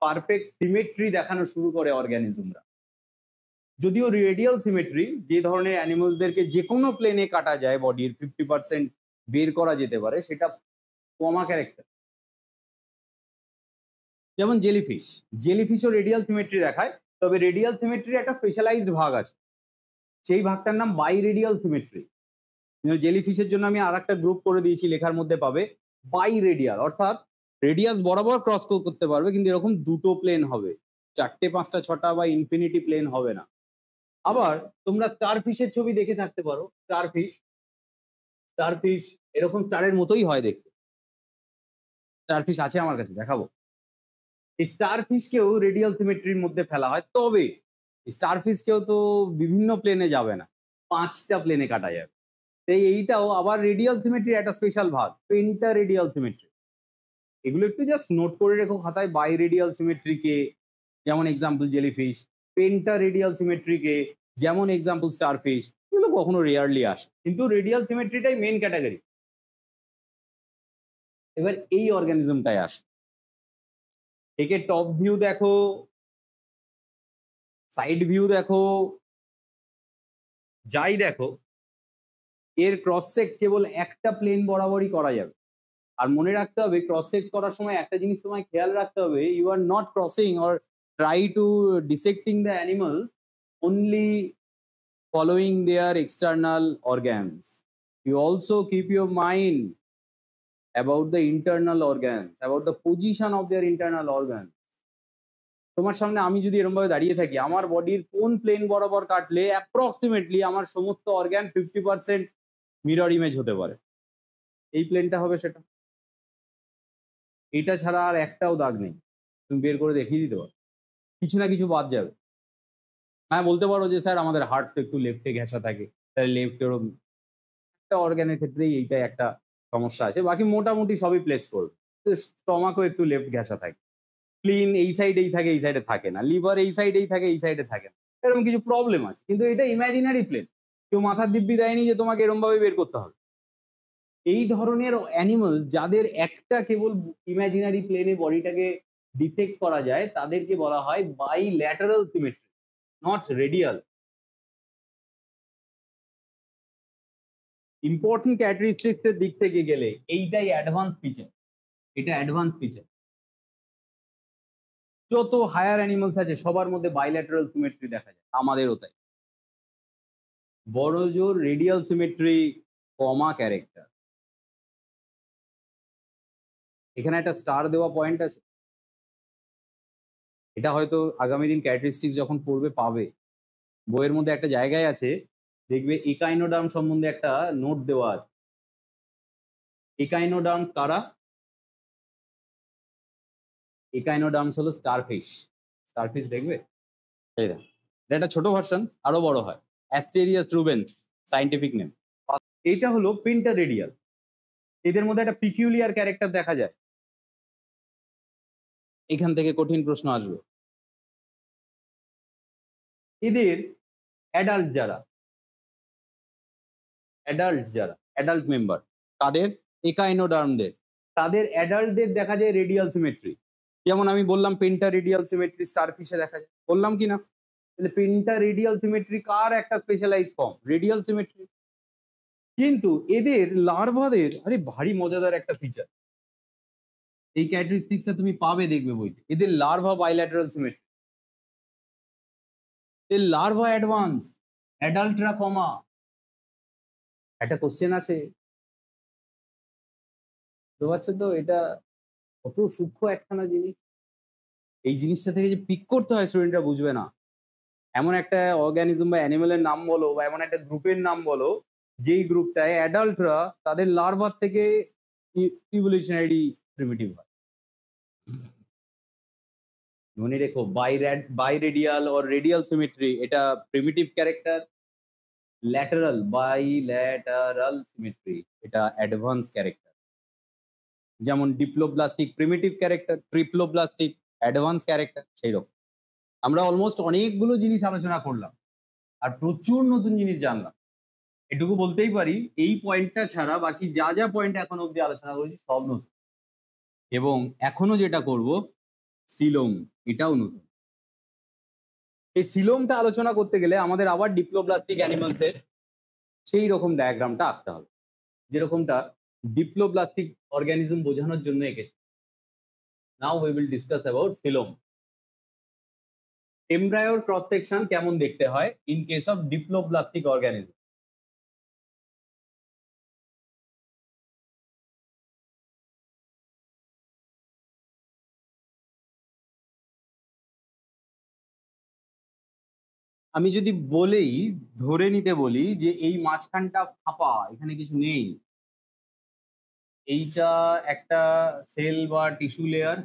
পারফেক্ট সিমেট্রি দেখানো শুরু করে অর্গ্যানিজমরা যদিও রেডিয়াল সিমেট্রি যে ধরনের অ্যানিমালসদেরকে যে কোনো প্লেনে কাটা যায় বডির ফিফটি পার্সেন্ট বের করা যেতে পারে সেটা কমা ক্যারেক্টার যেমন জেলিফিশ জেলিফিশও রেডিয়াল সিমেট্রি দেখায় তবে রেডিয়াল সিমেট্রির একটা স্পেশালাইজড ভাগ আছে সেই ভাগটার নাম বাই রেডিয়াল সিমেট্রি জেলিফিশের জন্য আমি আর একটা গ্রুপ করে দিয়েছি লেখার মধ্যে পাবে বাই রেডিয়াল অর্থাৎ রেডিয়াস বরাবর ক্রস করতে পারবে কিন্তু এরকম দুটো প্লেন হবে চারটে পাঁচটা ছটা বা ইনফিনিটি প্লেন হবে না আবার তোমরা স্টারফিশের ছবি দেখে থাকতে পারো স্টারফিশ স্টারফিশ এরকম স্টারের মতোই হয় দেখতে স্টারফিশ আছে আমার কাছে দেখাবো এই স্টারফিশকেও রেডিয়াল সিমেট্রির মধ্যে ফেলা হয় তবে স্টারফিশকেও তো বিভিন্ন প্লেনে যাবে না পাঁচটা প্লেনে কাটা যাবে তাই এইটাও আবার রেডিয়াল সিমেট্রির একটা স্পেশাল ভাগ পেন্টার রেডিয়াল সিমেট্রি এগুলো একটু জাস্ট নোট করে রেখো খাতায় বাই রেডিয়াল সিমেট্রিকে যেমন এক্সাম্পল জেলিফিশ পেন্টার রেডিয়াল সিমেট্রিকে যেমন এক্সাম্পল স্টারফিশ এগুলো কখনো রেয়ারলি আসে কিন্তু রেডিয়াল সিমেট্রিটাই মেন ক্যাটাগরি এবার এই অর্গানিজমটাই আসে একে টপ ভিউ দেখো সাইড ভিউ দেখো যাই দেখো এর ক্রস সেক্ট কেবল একটা প্লেন বরাবরই করা যাবে আর মনে রাখতে হবে ক্রস সেক্ট করার সময় একটা জিনিস তোমায় খেয়াল রাখতে হবে you are not crossing or try to dissecting the animal only following their external organs you also keep your mind about the internal organs about the position of their internal organs তোমার সামনে আমি যদি এরকম ভাবে দাঁড়িয়ে থাকি আমার বডির কোন প্লেন বরাবর কাটলে অ্যাপ্রক্সিমেটলি আমার সমস্ত organ fifty percent mirror image হতে পারে এই প্লেনটা হবে সেটা এটা ছাড়া আর একটাও দাগ নেই তুমি বের করে দেখিয়ে দিতে পারো কিছু না কিছু বাদ যাবে হ্যাঁ বলতে পারো যে স্যার আমাদের হার্ট তো একটু লেফটে ঘেঁষা থাকে তাহলে লেফটেরও একটা অর্গ্যানের ক্ষেত্রেই এইটা একটা সমস্যা আছে বাকি মোটামুটি সবই প্লেস করবে স্টমাকও একটু লেফট ঘেঁচা থাকে ক্লিন এই সাইডেই থাকে এই সাইডে থাকে না লিভার এই সাইডেই থাকে এই সাইডে থাকে না এরকম কিছু প্রবলেম আছে কিন্তু এটা ইমাজিনারি প্লেন কেউ মাথার দিব্যি দেয়নি যে তোমাকে এরমভাবে বের করতে হবে এই ধরনের অ্যানিমাল যাদের একটা কেবল ইমাজিনারি প্লেনে বডিটাকে ডিসেক্ট করা যায় তাদেরকে বলা হয় bilateral symmetry not radial important characteristics এর দিক থেকে গেলে এইটাই অ্যাডভান্স ফিচার এটা অ্যাডভান্স ফিচার যত হায়ার অ্যানিমালস আছে সবার মধ্যে বাইল্যাটারাল সিমেট্রি দেখা যায় আমাদেরও তাই বড় জোর রেডিয়াল সিমেট্রি কমা ক্যারেক্টার এখানে একটা স্টার দেওয়া পয়েন্ট আছে এটা হয়তো আগামী দিন ক্যারেক্টারিস্টিক যখন পড়বে পাবে বইয়ের মধ্যে একটা জায়গায় আছে দেখবে ইকাইনোডার্ম সম্বন্ধে একটা নোট দেওয়া আছে ইকাইনোডার্ম কারা ইকাইনোডার্মস হলো স্টারফিশ স্টারফিশ দেখবে এটা একটা ছোট ভার্সন আরো বড় হয় অ্যাস্টেরিয়াস রুবেন্স সাইন্টিফিক নেম এটা হলো পেন্টারেডিয়াল এদের মধ্যে একটা পিকিউলিয়ার ক্যারেক্টার দেখা যায় এখান থেকে কঠিন প্রশ্ন আসবে এদের অ্যাডাল্ট যারা অ্যাডাল্ট যারা অ্যাডাল্ট মেম্বার তাদের একাইনোডার্মদের তাদের অ্যাডাল্টদের দেখা যায় রেডিয়াল সিমেট্রি যেমন আমি বললাম পেন্টার রেডিয়াল সিমেট্রি স্টারফিশে দেখা যায় বললাম কি না তাহলে পেনটা রেডিয়াল সিমেট্রি কার একটা স্পেশালাইজ ফর্ম রেডিয়াল সিমেট্রি কিন্তু এদের লার্ভাদের আরে ভারী মজাদার একটা ফিচার এই ক্যারেক্টারিস্টিক্সটা তুমি পাবে দেখবে বইতে এদের লার্ভা বাইল্যাটারাল সিমেট্রি এদের লার্ভা অ্যাডভান্স অ্যাডাল্টরা কমা একটা কোশ্চেন আছে বুঝতে তো এটা কত সূক্ষ্ম একখানা জিনিস এই জিনিসটা থেকে যে পিক করতে হয় স্টুডেন্টরা বুঝবে না এমন একটা অর্গানিজম বা অ্যানিমেলের নাম বলো বা এমন একটা গ্রুপের নাম বলো যেই গ্রুপটায় অ্যাডাল্টরা তাদের লার্ভার থেকে ইভলিউশনারি e-, প্রিমিটিভ হয় মনে রেখো biradial or radial symmetry এটা primitive character lateral bilateral symmetry এটা অ্যাডভান্স ক্যারেক্টার যেমন diploblastic primitive character triploblastic advance character সেই রকম আমরা অলমোস্ট অনেকগুলো জিনিস আলোচনা করলাম আর প্রচুর নতুন জিনিস জানলাম এটুকু বলতেই পারি এই পয়েন্টটা ছাড়া বাকি যা যা পয়েন্ট এখন অবধি আলোচনা করেছি সব নতুন এবং এখনো যেটা করব শিলং এটাও নতুন এই শিলংটা আলোচনা করতে গেলে আমাদের আবার ডিপ্লোপ্লাস্টিক অ্যানিমালসের সেই রকম ডায়াগ্রামটা আঁকতে হবে যেরকমটা ডিপ্লোপ্লাস্টিক অর্গানিজম বোঝানোর জন্য এঁকেছে now we will discuss about শিলং এমব্রায়োর ক্রস সেকশন কেমন দেখতে হয় in case of diploblastic organism আমি যদি বলেই ধরে নিতে বলি যে এই মাঝখানটা ফাঁপা এখানে কিছু নেই এইটা একটা সেল বা টিস্যু লেয়ার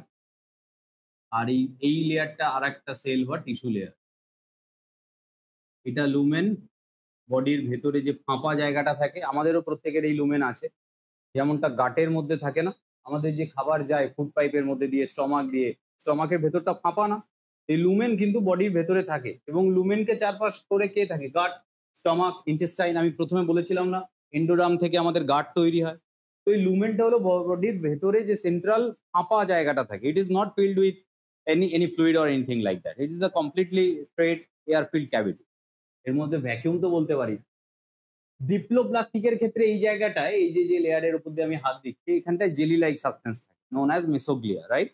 আর এই এই লেয়ারটা আর একটা সেল বা টিস্যু লেয়ার এটা লুমেন বডির ভেতরে যে ফাঁপা জায়গাটা থাকে আমাদেরও প্রত্যেকের এই লুমেন আছে যেমনটা গাটের মধ্যে থাকে না আমাদের যে খাবার যায় ফুড পাইপের মধ্যে দিয়ে স্টমাক দিয়ে স্টমাকের ভেতরটা ফাঁপা না এই লুমেন কিন্তু বডির ভেতরে থাকে এবং লুমেনকে চারপাশ করে কে থাকে গাট স্টমাক ইন্টেস্টাইন আমি প্রথমে বলেছিলাম না এন্ডোডাম থেকে আমাদের গাট তৈরি হয় তো এই লুমেনটা হলো বডির ভেতরে যে সেন্ট্রাল ফাঁপা জায়গাটা থাকে it is not filled with any any fluid or anything like that. It is a completely straight air filled cavity. এর মধ্যে ভ্যাকিউম তো বলতে পারি ডিপ্লোপ্লাস্টিকের ক্ষেত্রে এই জায়গাটায় এই যে যে লেয়ারের উপর দিয়ে আমি হাত দিচ্ছি এখানটায় জেলি লাইক সাবস্টেন্স থাকে নোন অ্যাজ মেসোগ্লিয়া রাইট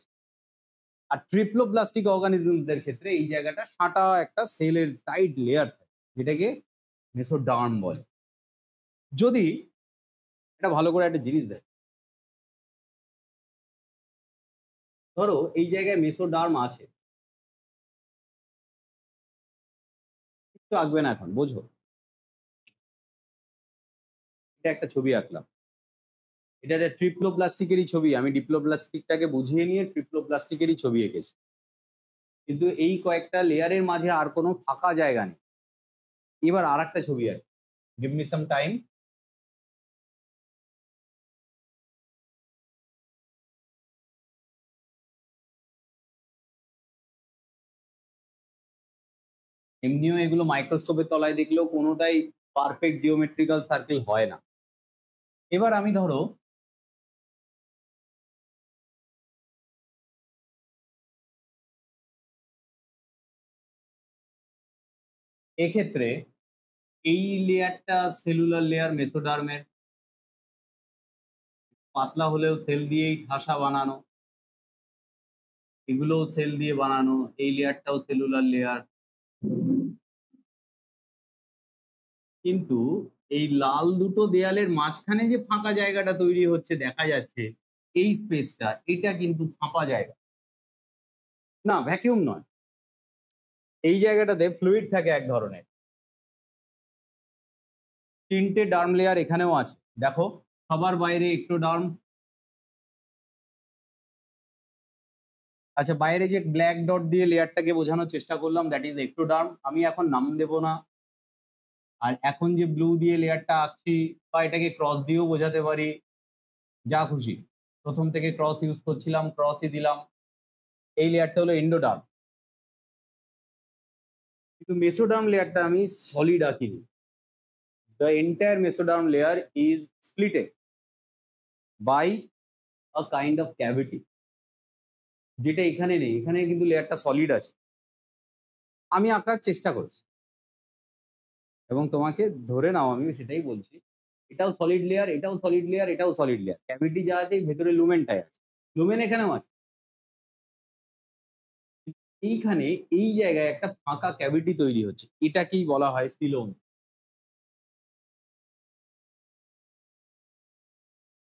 আর ট্রিপ্লোপ্লাস্টিক অর্গানিজমদের ক্ষেত্রে এই জায়গাটা সাঁটা একটা সেলের টাইট লেয়ার থাকে যেটাকে মেসোডার্ম বলে যদি এটা ভালো করে একটা জিনিস দেয় ধরো এই জায়গায় মেসোডার্ম আছে আঁকবে না এখন বোঝো এটা একটা ছবি আঁকলাম এটা একটা ট্রিপ্লোপ্লাস্টিকেরই ছবি আমি ডিপ্লোপ্লাস্টিকটাকে বুঝিয়ে নিয়ে ট্রিপ্লোপ্লাস্টিকেরই ছবি এঁকেছি কিন্তু এই কয়েকটা লেয়ারের মাঝে আর কোনো ফাঁকা জায়গা নেই এবার আর একটা ছবি আছে গিভ মি সাম টাইম এমনিও এগুলো মাইক্রোস্কোপের তলায় দেখলেও কোনোটাই পারফেক্ট জিওমেট্রিক্যাল সার্কেল হয় না এবার আমি ধরো এক্ষেত্রে এই লেয়ারটা সেলুলার লেয়ার মেসোডার্মের পাতলা হলেও সেল দিয়েই ঠাসা বানানো এগুলোও সেল দিয়ে বানানো এই লেয়ারটাও সেলুলার লেয়ার কিন্তু এই লাল দুটো দেয়ালের মাঝখানে যে ফাঁকা জায়গাটা তৈরি হচ্ছে দেখা যাচ্ছে এই স্পেসটা এটা কিন্তু ফাঁপা জায়গা না ভ্যাকিউম নয় এই জায়গাটাতে ফ্লুইড থাকে এক ধরনের তিনটে ডার্ম লেয়ার এখানেও আছে দেখো সবার বাইরে একটু ডার্ম আচ্ছা বাইরে যে ব্ল্যাক ডট দিয়ে লেয়ারটাকে বোঝানোর চেষ্টা করলাম দ্যাট ইজ একটু ডার্ম আমি এখন নাম দেবো না আর এখন যে ব্লু দিয়ে লেয়ারটা আঁকছি বা এটাকে ক্রস দিয়েও বোঝাতে পারি যা খুশি প্রথম থেকে ক্রস ইউজ করছিলাম ক্রসই দিলাম এই লেয়ারটা হলো ইন্ডোডার্ম কিন্তু মেসোডার্ম লেয়ারটা আমি সলিড আঁকিনি the entire mesoderm layer is splitted by a kind of cavity যেটা এখানে নেই এখানে কিন্তু লেয়ারটা সলিড আছে আমি আঁকার চেষ্টা করেছি এবং তোমাকে ধরে নাও আমি সেটাই বলছি এটাও সলিড লেয়ার এটাও সলিড লেয়ার এটাও সলিড লেয়ার ক্যাভিটি যা আছে ভেতরে লুমেনটাই আছে লুমেন এখানেও আছে এইখানে এই জায়গায় একটা ফাঁকা ক্যাভিটি তৈরি হচ্ছে এটাকেই বলা হয় সিলোম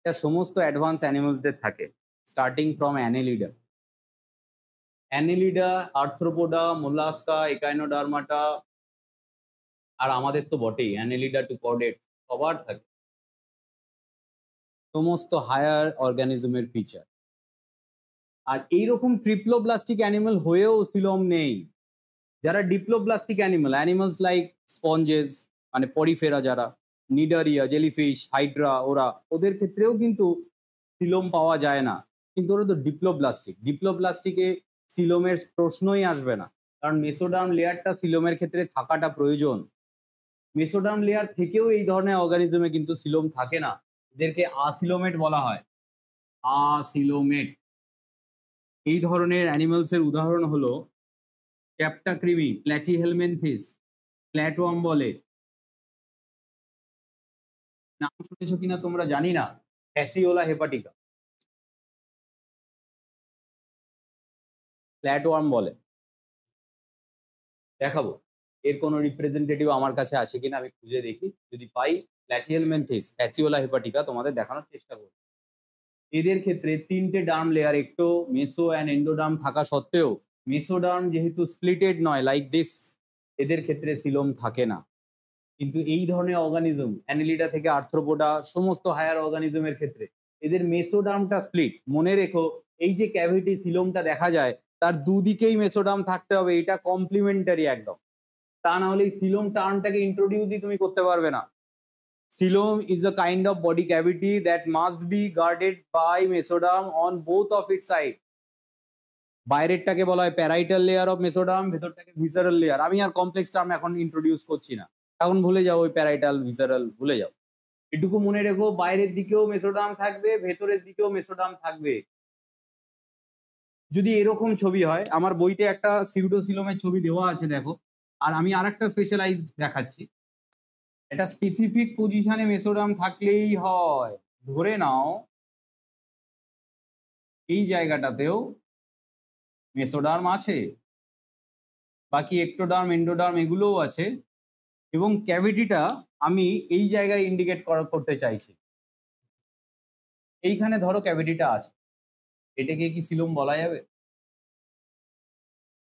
এটা সমস্ত অ্যাডভান্স অ্যানিমালসদের থাকে starting from Annelida Annelida Arthropoda Mollusca Echinodermata আর আমাদের তো বটেই অ্যানেলিডা টু কর্ডেট সবার থাকে সমস্ত হায়ার অর্গানিজমের ফিচার আর এইরকম প্লাস্টিক অ্যানিমেল হয়েও সিলম নেই যারা প্লাস্টিক অ্যানিমেল অ্যানিমালস লাইক স্পঞ্জেস মানে পরিফেরা যারা নিডারিয়া জেলিফিশ হাইড্রা ওরা ওদের ক্ষেত্রেও কিন্তু সিলম পাওয়া যায় না কিন্তু ওরা তো ডিপ্লোব্লাস্টিক ডিপ্লোব্লাস্টিকে সিলোমের প্রশ্নই আসবে না কারণ মেসোডাম লেয়ারটা সিলোমের ক্ষেত্রে থাকাটা প্রয়োজন মেসোডার্ম লেয়ার থেকেও এই ধরনের অর্গানিজমে কিন্তু সিলোম থাকে না এদেরকে আসিলোমেট বলা হয় আসিলোমেট এই ধরনের অ্যানিমালসের উদাহরণ হলো ক্যাপটাক্রিমি হেলমেনথিস প্ল্যাটোয়াম বলে নাম শুনেছ কিনা তোমরা জানি না ফ্যাসিওলা হেপাটিকা প্ল্যাটোয়াম বলে দেখাবো এর কোন রিপ্রেজেন্টেটিভ আমার কাছে আছে কিনা আমি খুঁজে দেখি যদি পাই ল্যাটিয়াল মেনথিস অ্যাচিওলা হেপাটিকা তোমাদের দেখানোর চেষ্টা করব এদের ক্ষেত্রে তিনটে ডার্ম লেয়ার একটু মেসো অ্যান্ড এন্ডোডার্ম থাকা সত্ত্বেও মেসোডার্ম যেহেতু স্প্লিটেড নয় লাইক দিস এদের ক্ষেত্রে সিলোম থাকে না কিন্তু এই ধরনের অর্গানিজম অ্যানিলিডা থেকে আর্থ্রোপোডা সমস্ত হায়ার অর্গানিজমের ক্ষেত্রে এদের মেসোডার্মটা স্প্লিট মনে রেখো এই যে ক্যাভিটি সিলোমটা দেখা যায় তার দুদিকেই মেসোডার্ম থাকতে হবে এটা কমপ্লিমেন্টারি একদম তা না হলে সিলোম টার্মটাকে ইন্ট্রোডিউসই তুমি করতে পারবে না coelom is a kind of body cavity that must be guarded by mesoderm on both of it side বাইরেরটাকে বলা হয় প্যারাইটাল লেয়ার অফ মেসোডাম ভেতরটাকে ভিসারাল লেয়ার আমি আর কমপ্লেক্স টার্ম এখন ইন্ট্রোডিউস করছি না এখন ভুলে যাও ওই প্যারাইটাল ভিসারাল ভুলে যাও এটুকু মনে রেখো বাইরের দিকেও মেসোডাম থাকবে ভেতরের দিকেও মেসোডাম থাকবে যদি এরকম ছবি হয় আমার বইতে একটা সিউডোসিলোমের ছবি দেওয়া আছে দেখো আর আমি আর একটা স্পেশালাইজ দেখাচ্ছি এটা স্পেসিফিক পজিশনে মেসোডাম থাকলেই হয় ধরে নাও এই জায়গাটাতেও মেসোডার্ম আছে বাকি একটোডার্ম এন্ডোডার্ম এগুলোও আছে এবং ক্যাভিটিটা আমি এই জায়গায় ইন্ডিকেট করতে চাইছি এইখানে ধরো ক্যাভিটিটা আছে এটাকে কি সিলোম বলা যাবে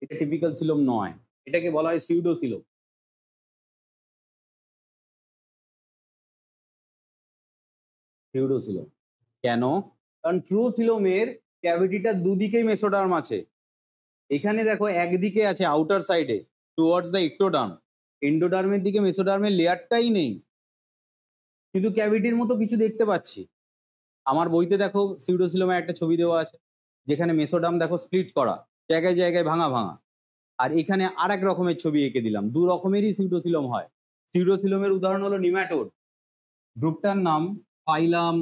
এটা টিপিক্যাল সিলোম নয় এটাকে বলা হয় সিউডো সিলো কেন কারণ ট্রুসিলোমের ক্যাভিটিটার দুদিকেই মেসোডার্ম আছে এখানে দেখো একদিকে আছে আউটার সাইডে টুয়ার্ডস দ্য ইক্টোডার্ম এন্ডোডার্মের দিকে মেসোডার্মের লেয়ারটাই নেই কিন্তু ক্যাভিটির মতো কিছু দেখতে পাচ্ছি আমার বইতে দেখো সিউডোসিলোমের একটা ছবি দেওয়া আছে যেখানে মেসোডার্ম দেখো স্প্লিট করা জায়গায় জায়গায় ভাঙা ভাঙা আর এখানে আর এক রকমের ছবি এঁকে দিলাম দু রকমেরই সিউডোসিলম হয় সিউডোসিলমের উদাহরণ হলো নিম্যাটোড গ্রুপটার নাম ফাইলাম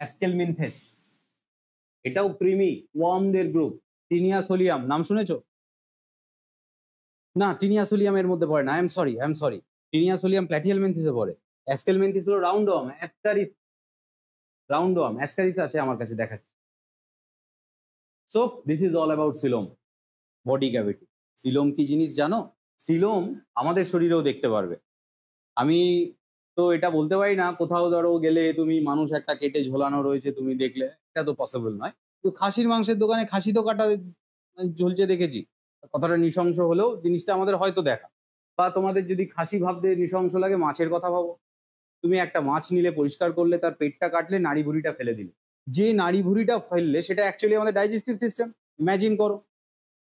অ্যাস্কেলমিনথেস এটাও ক্রিমি ওয়ার্মদের গ্রুপ টিনিয়াসোলিয়াম নাম শুনেছো না টিনিয়াসোলিয়ামের মধ্যে পড়ে না I am sorry I am sorry Taenia solium প্ল্যাটিয়ালমেন্থিসে পড়ে অ্যাস্কেলমেন্থিস হলো রাউন্ডম অ্যাস্টারিস রাউন্ডম অ্যাস্কারিস আছে আমার কাছে দেখাচ্ছি so this is all about coelom body cavity coelom কি জিনিস জানো সিলোম আমাদের শরীরেও দেখতে পারবে আমি তো এটা বলতে পারি না কোথাও ধরো গেলে তুমি মানুষ একটা কেটে ঝোলানো রয়েছে তুমি দেখলে এটা তো পসিবল নয় তো খাসির মাংসের দোকানে খাসি তো কাটা ঝুলছে দেখেছি কথাটা নৃশংস হলেও জিনিসটা আমাদের হয়তো দেখা বা তোমাদের যদি খাসি ভাবতে নৃশংস লাগে মাছের কথা ভাবো তুমি একটা মাছ নিলে পরিষ্কার করলে তার পেটটা কাটলে নাড়ি ভুড়িটা ফেলে দিলে যে নাড়ি ভুড়িটা ফেললে সেটা অ্যাকচুয়ালি আমাদের ডাইজেস্টিভ সিস্টেম ইম্যাজিন করো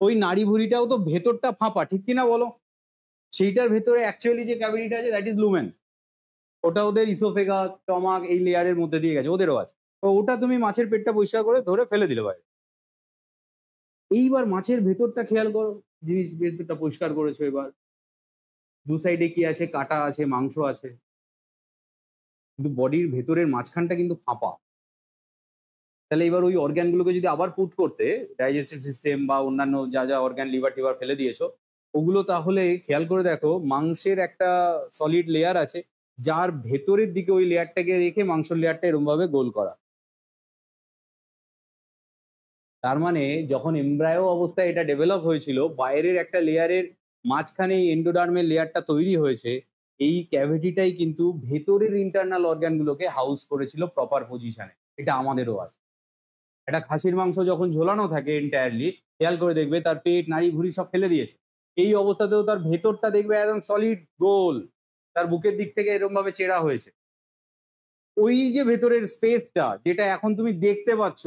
ওই নাড়ি ভুড়িটাও তো ভেতরটা ফাঁপা ঠিক কিনা বলো সেইটার ভেতরে অ্যাকচুয়ালি যে ক্যাভিটিটা আছে দ্যাট ইজ লুমেন ওটা ওদের ইসোফেগা টমাক এই লেয়ারের মধ্যে দিয়ে গেছে ওদেরও আছে তো ওটা তুমি মাছের পেটটা পরিষ্কার করে ধরে ফেলে দিলে ভাই এইবার মাছের ভেতরটা খেয়াল করো জিনিস ভেতরটা পরিষ্কার করেছো এবার দু সাইডে কি আছে কাটা আছে মাংস আছে কিন্তু বডির ভেতরের মাঝখানটা কিন্তু ফাঁপা তাহলে এবার ওই অর্গ্যানগুলোকে যদি আবার পুট করতে ডাইজেস্টিভ সিস্টেম বা অন্যান্য যা যা অর্গ্যান লিভার টিভার ফেলে দিয়েছো ওগুলো তাহলে খেয়াল করে দেখো মাংসের একটা সলিড লেয়ার আছে যার ভেতরের দিকে ওই লেয়ারটাকে রেখে মাংসের লেয়ারটা এরমভাবে গোল করা তার মানে যখন এমব্রায়ো অবস্থায় এটা ডেভেলপ হয়েছিল বাইরের একটা লেয়ারের মাঝখানে এন্ডোডার্মের লেয়ারটা তৈরি হয়েছে এই ক্যাভিটিটাই কিন্তু ভেতরের ইন্টারনাল অর্গ্যানগুলোকে হাউস করেছিল প্রপার পজিশনে এটা আমাদেরও আছে একটা খাসির মাংস যখন ঝোলানো থাকে এন্টায়ারলি খেয়াল করে দেখবে তার পেট নাড়ি ভুড়ি সব ফেলে দিয়েছে এই অবস্থাতেও তার ভেতরটা দেখবে একদম সলিড গোল তার বুকের দিক থেকে এরকম ভাবে চেরা হয়েছে ওই যে ভেতরের স্পেসটা যেটা এখন তুমি দেখতে পাচ্ছ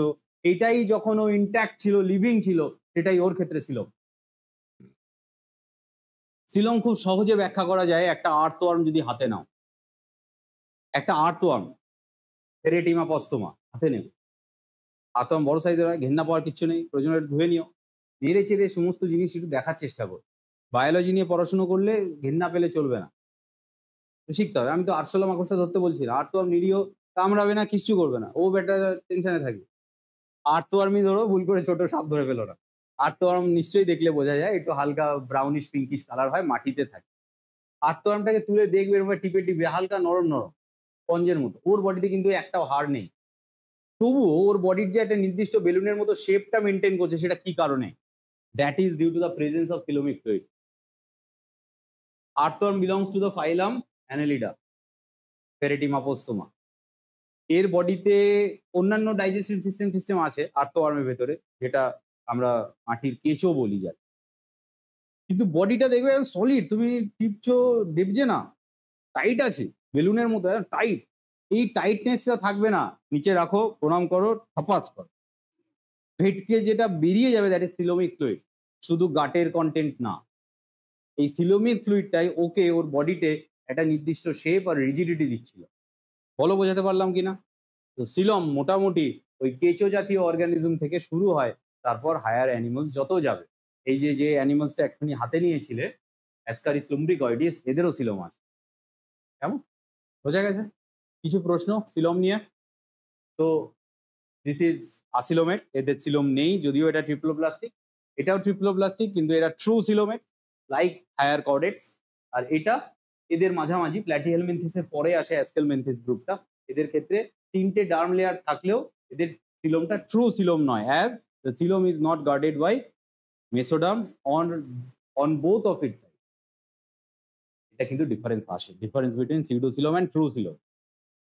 এটাই যখন ও ইন্ট্যাক্ট ছিল লিভিং ছিল সেটাই ওর ক্ষেত্রে ছিল শিলং খুব সহজে ব্যাখ্যা করা যায় একটা আর্থ ওয়ার্ম যদি হাতে নাও একটা আর্থ ওয়ার্ম রেটিমা পস্তমা হাতে নেও আর তোমার বড় সাইজের হয় ঘেন্না পাওয়ার কিছু নেই প্রয়োজন ধুয়ে নিও নেড়ে চেড়ে সমস্ত জিনিস একটু দেখার চেষ্টা করো বায়োলজি নিয়ে পড়াশুনো করলে ঘেন্না পেলে চলবে না শিখতে হবে আমি তো আটশোলা মাকড়সা ধরতে বলছি না আর তো আর নিরীহ কামড়াবে না কিচ্ছু করবে না ও বেটা টেনশনে থাকবে আর তো আর্মি ধরো ভুল করে ছোট সাপ ধরে পেলো না আর তো আর্ম নিশ্চয়ই দেখলে বোঝা যায় একটু হালকা ব্রাউনিশ পিঙ্কিশ কালার হয় মাটিতে থাকে আর তো আর্মটাকে তুলে দেখবে এরকম টিপে টিপে হালকা নরম নরম পঞ্জের মতো ওর বডিতে কিন্তু একটাও হাড় নেই তবুও ওর বডির যে একটা নির্দিষ্ট বেলুনের মতো শেপটা মেনটেন করছে সেটা কি কারণে that is due to the presence of coelomic fluid earthworm belongs to the phylum Annelida Pheretima posthuma এর বডিতে অন্যান্য ডাইজেস্টিভ সিস্টেম সিস্টেম আছে আর্থওয়ার্মের ভেতরে যেটা আমরা মাটির কেঁচো বলি যাই কিন্তু বডিটা দেখবে সলিড তুমি টিপছো ডেপছে না টাইট আছে বেলুনের মতো টাইট এই টাইটনেসটা থাকবে না নিচে রাখো প্রণাম করো থাপাস করো ভেটকে যেটা বেরিয়ে যাবে দ্যাট ইজ সিলোমিক ফ্লুইড শুধু গাটের কন্টেন্ট না এই সিলোমিক ফ্লুইডটাই ওকে ওর বডিতে একটা নির্দিষ্ট শেপ আর রিজিডিটি দিচ্ছিল বলো বোঝাতে পারলাম কি না তো সিলম মোটামুটি ওই কেঁচো জাতীয় অর্গানিজম থেকে শুরু হয় তারপর হায়ার অ্যানিমালস যত যাবে এই যে যে অ্যানিমালসটা এক্ষুনি হাতে নিয়েছিলে অ্যাসকারিস লুমব্রিকয়েডিস এদেরও সিলম আছে কেমন বোঝা গেছে কিছু প্রশ্ন সিলম নিয়ে তো দিস ইজ আসিলোমেট এদের সিলোম নেই যদিও এটা প্লাস্টিক এটাও প্লাস্টিক কিন্তু এটা true coelomate like higher chordates আর এটা এদের মাঝামাঝি প্ল্যাটিহেল মেন্থিসের পরে আসে অ্যাসকেল মেন্থিস গ্রুপটা এদের ক্ষেত্রে তিনটে ডার্ম লেয়ার থাকলেও এদের সিলোমটা ট্রু সিলোম নয় as the coelom is not guarded by mesoderm on on both of it এটা কিন্তু ডিফারেন্স আসে difference between pseudocoelom and true coelom